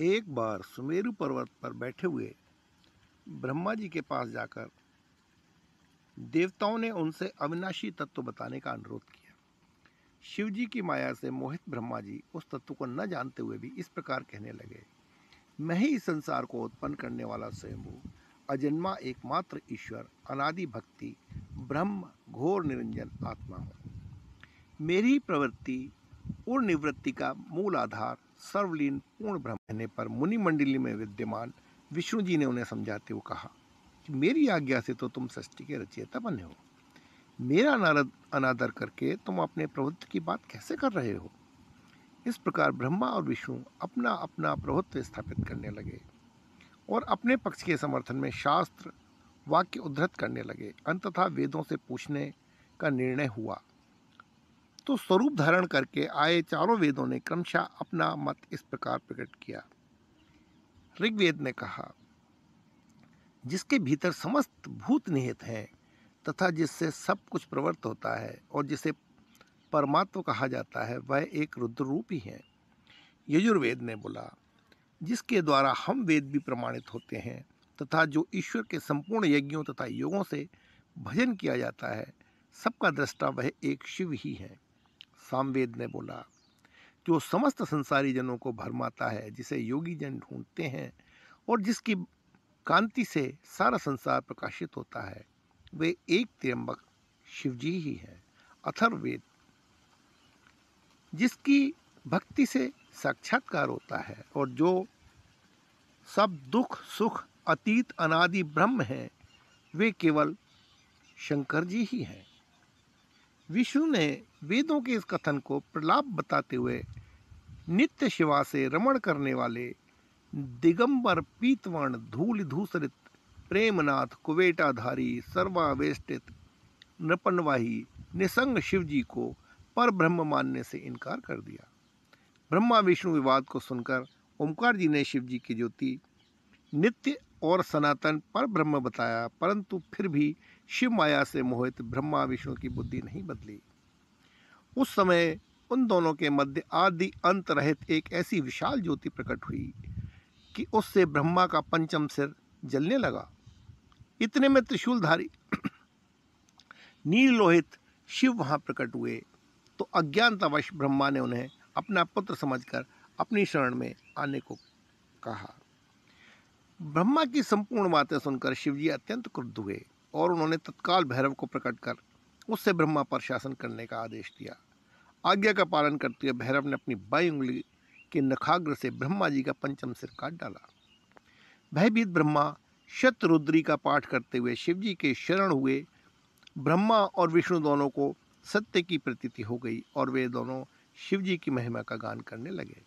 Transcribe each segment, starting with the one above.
एक बार सुमेरु पर्वत पर बैठे हुए ब्रह्मा जी के पास जाकर देवताओं ने उनसे अविनाशी तत्व बताने का अनुरोध किया शिव जी की माया से मोहित ब्रह्मा जी उस तत्व को न जानते हुए भी इस प्रकार कहने लगे मैं ही इस संसार को उत्पन्न करने वाला स्वयंभू अजन्मा एकमात्र ईश्वर अनादि भक्ति ब्रह्म घोर निरंजन आत्मा हूँ मेरी प्रवृत्ति और निवृत्ति का मूल आधार सर्वलीन पूर्ण ब्रह्म रहने पर मुनि मंडली में विद्यमान विष्णु जी ने उन्हें समझाते हुए कहा कि मेरी आज्ञा से तो तुम सृष्टि के रचयिता बने हो मेरा अनारद अनादर करके तुम अपने प्रभुत्व की बात कैसे कर रहे हो इस प्रकार ब्रह्मा और विष्णु अपना अपना प्रभुत्व स्थापित करने लगे और अपने पक्ष के समर्थन में शास्त्र वाक्य उद्धृत करने लगे अंततः वेदों से पूछने का निर्णय हुआ तो स्वरूप धारण करके आए चारों वेदों ने क्रमशः अपना मत इस प्रकार प्रकट किया ऋग्वेद ने कहा जिसके भीतर समस्त भूत निहित हैं तथा जिससे सब कुछ प्रवृत्त होता है और जिसे परमात्म कहा जाता है वह एक रुद्र रूप ही है यजुर्वेद ने बोला जिसके द्वारा हम वेद भी प्रमाणित होते हैं तथा जो ईश्वर के संपूर्ण यज्ञों तथा योगों से भजन किया जाता है सबका दृष्टा वह एक शिव ही है सामवेद ने बोला जो समस्त संसारी जनों को भरमाता है जिसे योगी जन ढूंढते हैं और जिसकी कांति से सारा संसार प्रकाशित होता है वे एक त्र्यंबक शिवजी ही हैं अथर्वेद जिसकी भक्ति से साक्षात्कार होता है और जो सब दुख सुख अतीत अनादि ब्रह्म हैं वे केवल शंकर जी ही हैं विष्णु ने वेदों के इस कथन को प्रलाप बताते हुए नित्य शिवा से रमण करने वाले दिगंबर पीतवर्ण धूल धूसरित प्रेमनाथ कुवेटाधारी सर्वावेष्टित नृपनवाही निसंग शिवजी को पर ब्रह्म मानने से इनकार कर दिया ब्रह्मा विष्णु विवाद को सुनकर ओमकार जी ने शिवजी की ज्योति नित्य और सनातन पर ब्रह्म बताया परंतु फिर भी शिव माया से मोहित ब्रह्मा विष्णु की बुद्धि नहीं बदली उस समय उन दोनों के मध्य आदि अंत रहित एक ऐसी विशाल ज्योति प्रकट हुई कि उससे ब्रह्मा का पंचम सिर जलने लगा इतने में त्रिशूलधारी नील लोहित शिव वहाँ प्रकट हुए तो अज्ञानतावश ब्रह्मा ने उन्हें अपना पुत्र समझकर अपनी शरण में आने को कहा ब्रह्मा की संपूर्ण बातें सुनकर शिवजी अत्यंत क्रुद्ध हुए और उन्होंने तत्काल भैरव को प्रकट कर उससे ब्रह्मा पर शासन करने का आदेश दिया आज्ञा का पालन करते हुए भैरव ने अपनी बाई उंगली के नखाग्र से ब्रह्मा जी का पंचम सिर काट डाला भयभीत ब्रह्मा शतरुद्री का पाठ करते हुए शिवजी के शरण हुए ब्रह्मा और विष्णु दोनों को सत्य की प्रतीति हो गई और वे दोनों शिवजी की महिमा का गान करने लगे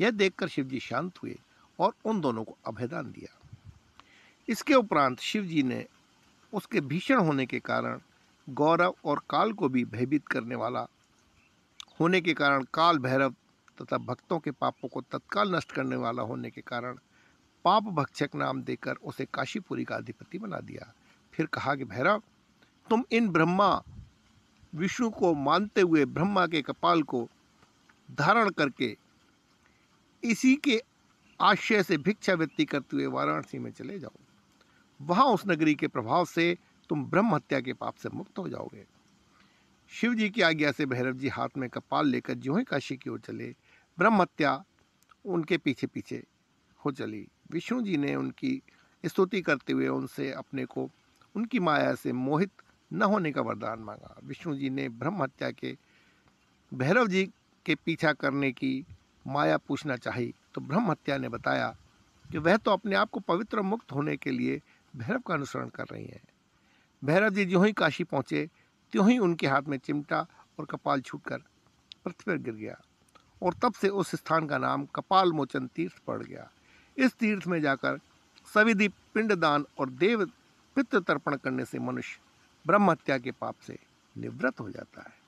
यह देखकर शिवजी शांत हुए और उन दोनों को अभेदान दिया इसके उपरांत शिव जी ने उसके भीषण होने के कारण गौरव और काल को भी भयभीत करने वाला होने के कारण काल भैरव तथा भक्तों के पापों को तत्काल नष्ट करने वाला होने के कारण पाप भक्षक नाम देकर उसे काशीपुरी का अधिपति बना दिया फिर कहा कि भैरव तुम इन ब्रह्मा विष्णु को मानते हुए ब्रह्मा के कपाल को धारण करके इसी के आशय से भिक्षा वृत्ति करते हुए वाराणसी में चले जाओ वहाँ उस नगरी के प्रभाव से तुम ब्रह्म हत्या के पाप से मुक्त हो जाओगे शिव जी की आज्ञा से भैरव जी हाथ में कपाल लेकर ज्यों ही काशी की ओर चले ब्रह्म हत्या उनके पीछे पीछे हो चली विष्णु जी ने उनकी स्तुति करते हुए उनसे अपने को उनकी माया से मोहित न होने का वरदान मांगा विष्णु जी ने ब्रह्म हत्या के भैरव जी के पीछा करने की माया पूछना चाहिए तो ब्रह्म हत्या ने बताया कि वह तो अपने आप को पवित्र मुक्त होने के लिए भैरव का अनुसरण कर रही हैं भैरव जी ज्यों ही काशी पहुँचे त्यों ही उनके हाथ में चिमटा और कपाल छूट कर पृथ्वी पर गिर गया और तब से उस स्थान का नाम कपाल मोचन तीर्थ पड़ गया इस तीर्थ में जाकर सविधि पिंडदान और देव पितृ तर्पण करने से मनुष्य ब्रह्म हत्या के पाप से निवृत्त हो जाता है